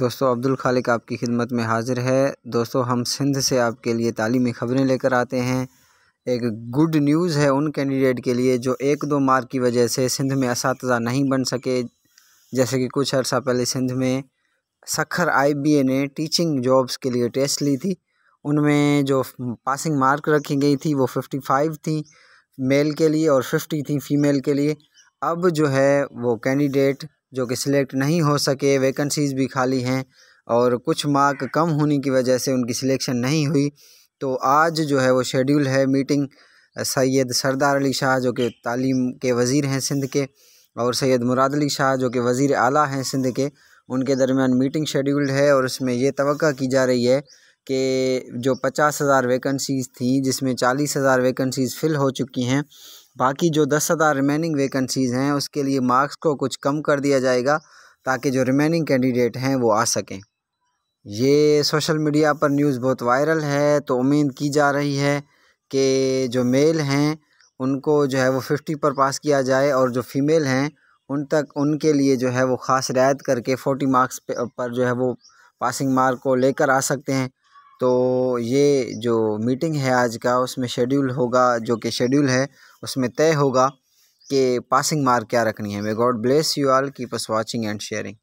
दोस्तों अब्दुल खालिक आपकी खिदमत में हाजिर है दोस्तों हम सिंध से आपके लिए तालीमी ख़बरें लेकर आते हैं एक गुड न्यूज़ है उन कैंडिडेट के लिए जो एक दो मार्क की वजह से सिंध में इस नहीं बन सके जैसे कि कुछ अर्सा पहले सिंध में सखर आईबीए ने टीचिंग जॉब्स के लिए टेस्ट ली थी उनमें जो पासिंग मार्क रखी गई थी वो फिफ्टी फाइव थी मेल के लिए और फिफ्टी थी फीमेल के लिए अब जो है वो कैंडिडेट जो कि सिलेक्ट नहीं हो सके वैकेंसीज़ भी खाली हैं और कुछ मार्क कम होने की वजह से उनकी सिलेक्शन नहीं हुई तो आज जो है वो शेड्यूल है मीटिंग सैयद सरदार अली शाह जो कि तालीम के वज़ीर हैं सिंध के और सैयद मुराद अली शाह जो कि वज़ी अली हैं सिंध के उनके दरमियान मीटिंग शेड्यूल्ड है और उसमें ये तो की जा रही है कि जो पचास हज़ार वैकेंसीज़ थी जिसमें चालीस हज़ार वैकेंसीज़ फ़िल हो चुकी हैं बाकी जो दस हज़ार रिमेनिंग वैकेंसीज़ हैं उसके लिए मार्क्स को कुछ कम कर दिया जाएगा ताकि जो रिमेनिंग कैंडिडेट हैं वो आ सकें ये सोशल मीडिया पर न्यूज़ बहुत वायरल है तो उम्मीद की जा रही है कि जो मेल हैं उनको जो है वो फिफ्टी पर पास किया जाए और जो फीमेल हैं उन तक उनके लिए जो है वो ख़ास रियायत करके फोर्टी मार्क्स पर जो है वो पासिंग मार्क को लेकर आ सकते हैं तो ये जो मीटिंग है आज का उसमें शेड्यूल होगा जो कि शेड्यूल है उसमें तय होगा कि पासिंग मार्क क्या रखनी है may God bless you all keep us watching and sharing